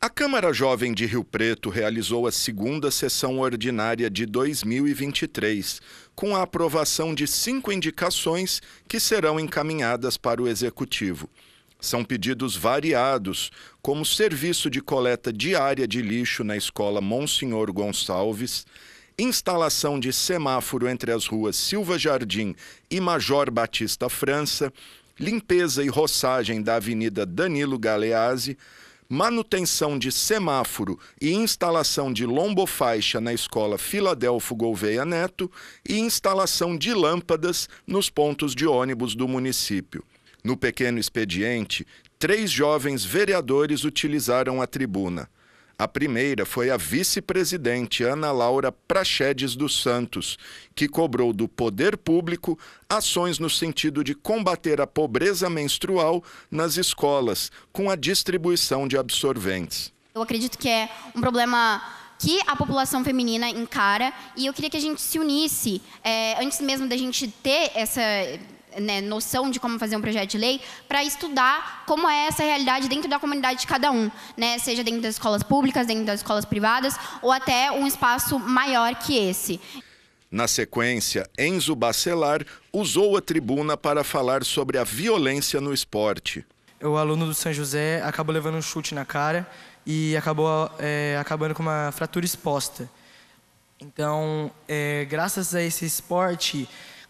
A Câmara Jovem de Rio Preto realizou a segunda sessão ordinária de 2023, com a aprovação de cinco indicações que serão encaminhadas para o Executivo. São pedidos variados, como serviço de coleta diária de lixo na escola Monsenhor Gonçalves, instalação de semáforo entre as ruas Silva Jardim e Major Batista França, limpeza e roçagem da Avenida Danilo Galeazzi manutenção de semáforo e instalação de lombofaixa na escola Filadelfo Gouveia Neto e instalação de lâmpadas nos pontos de ônibus do município. No pequeno expediente, três jovens vereadores utilizaram a tribuna. A primeira foi a vice-presidente Ana Laura Prachedes dos Santos, que cobrou do poder público ações no sentido de combater a pobreza menstrual nas escolas, com a distribuição de absorventes. Eu acredito que é um problema que a população feminina encara e eu queria que a gente se unisse, é, antes mesmo da gente ter essa né, noção de como fazer um projeto de lei, para estudar como é essa realidade dentro da comunidade de cada um, né, seja dentro das escolas públicas, dentro das escolas privadas, ou até um espaço maior que esse. Na sequência, Enzo Bacelar usou a tribuna para falar sobre a violência no esporte. O aluno do São José acabou levando um chute na cara e acabou é, acabando com uma fratura exposta. Então, é, graças a esse esporte,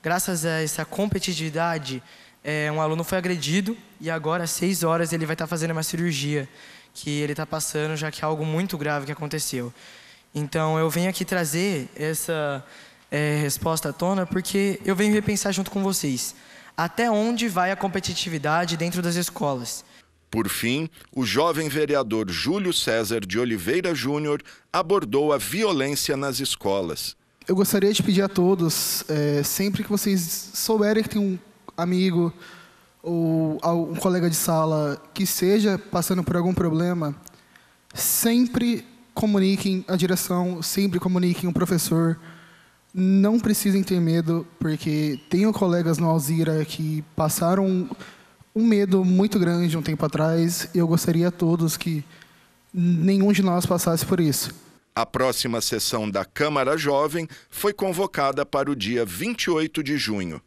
graças a essa competitividade, é, um aluno foi agredido e agora, às seis horas, ele vai estar tá fazendo uma cirurgia que ele está passando, já que é algo muito grave que aconteceu. Então, eu venho aqui trazer essa é, resposta à tona porque eu venho repensar junto com vocês até onde vai a competitividade dentro das escolas. Por fim, o jovem vereador Júlio César de Oliveira Júnior abordou a violência nas escolas. Eu gostaria de pedir a todos, é, sempre que vocês souberem que tem um amigo ou um colega de sala que esteja passando por algum problema, sempre comuniquem a direção, sempre comuniquem o professor. Não precisem ter medo, porque tenho colegas no Alzira que passaram um medo muito grande um tempo atrás, e eu gostaria a todos que nenhum de nós passasse por isso. A próxima sessão da Câmara Jovem foi convocada para o dia 28 de junho.